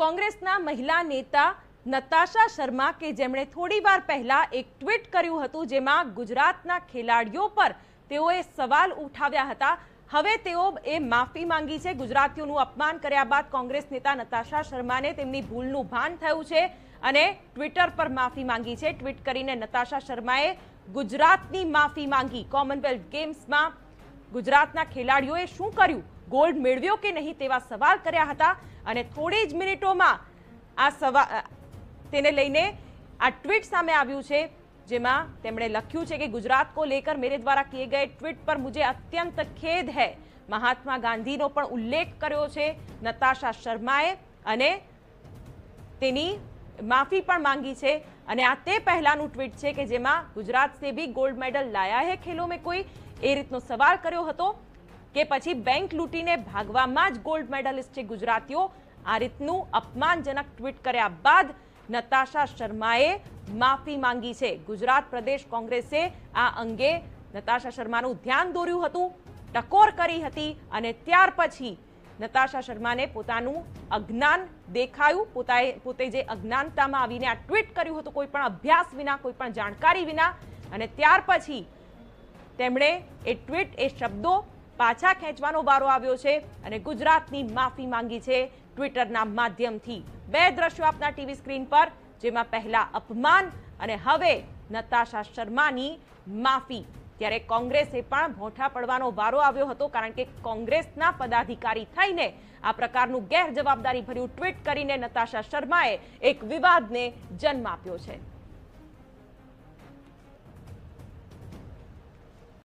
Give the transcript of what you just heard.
કોંગ્રેસના મહિલા નેતા નતાશા શર્મા કે જેમણે થોડીવાર પહેલા એક ટ્વીટ કર્યું હતું જેમાં ગુજરાતના ખેલાડીઓ પર તેઓએ સવાલ ઉઠાવ્યા હતા હવે તેઓ એ માફી માંગી છે ગુજરાતીઓનું અપમાન કર્યા બાદ કોંગ્રેસ નેતા નતાશા શર્માને તેમની ભૂલનું ભાન થયું છે અને ટ્વિટર પર માફી માંગી છે ટ્વીટ કરીને નતાશા શર્માએ ગુજરાતની માફી માંગી કોમનવેલ્થ ગેમ્સમાં ગુજરાતના ખેલાડીઓએ શું કર્યું ગોલ્ડ મેળવ્યો કે નહીં તેવા સવાલ કર્યા હતા અને થોડી જ મિનિટોમાં આ સવા તેને લઈને આ ટ્વીટ સામે આવ્યું છે જેમાં તેમણે લખ્યું છે કે ગુજરાત કો લેકર મેરે દ્વારા કિએ ગયે ટ્વીટ પર મુજે અત્યંત ખેદ હૈ મહાત્મા ગાંધીનો પણ ઉલ્લેખ કર્યો છે નતાશા શર્માએ અને તેની માફી પણ માંગી છે અને આ તે પહેલાંનું ટ્વીટ છે કે જેમાં ગુજરાત સે ભી ગોલ્ડ મેડલ લાયા હે ખેલો મેં કોઈ એ રીતનો સવાલ કર્યો હતો કે પછી બેંક લૂંટીને ભાગવામાં જ ગોલ્ડ મેડલિસ્ટ છે ગુજરાતીઓ આ રીતનું અપમાનજનક ટ્વીટ કર્યા બાદ નતાશા શર્માએ માફી માંગી છે ગુજરાત પ્રદેશ કોંગ્રેસે આ અંગે નતાશા શર્માનું ધ્યાન દોર્યું હતું ટકોર કરી હતી અને ત્યાર પછી નતાશા શર્માને પોતાનું અજ્ઞાન દેખાયું પોતાએ પોતે જે અજ્ઞાનતામાં આવીને આ ટ્વીટ કર્યું હતું કોઈ પણ અભ્યાસ વિના કોઈ પણ જાણકારી વિના અને ત્યાર પછી તેમણે એ ટ્વીટ એ શબ્દો પાછા ખેંચવાનો વારો આવ્યો છે અને ગુજરાતની માફી માંગી છે ટ્વિટરના માધ્યમથી બે દ્રશ્યો આપના ટીવી સ્ક્રીન પર જેમાં પહેલા અપમાન અને હવે નતાશા શર્માની માફી ત્યારે કોંગ્રેસે પણ મોઠા પડવાનો વારો આવ્યો હતો કારણ કે કોંગ્રેસના પદાધિકારી થઈને આ પ્રકારનું ગેરજવાબદારી ભર્યું ટ્વીટ કરીને નતાશા શર્માએ એક વિવાદને જન્મ આપ્યો છે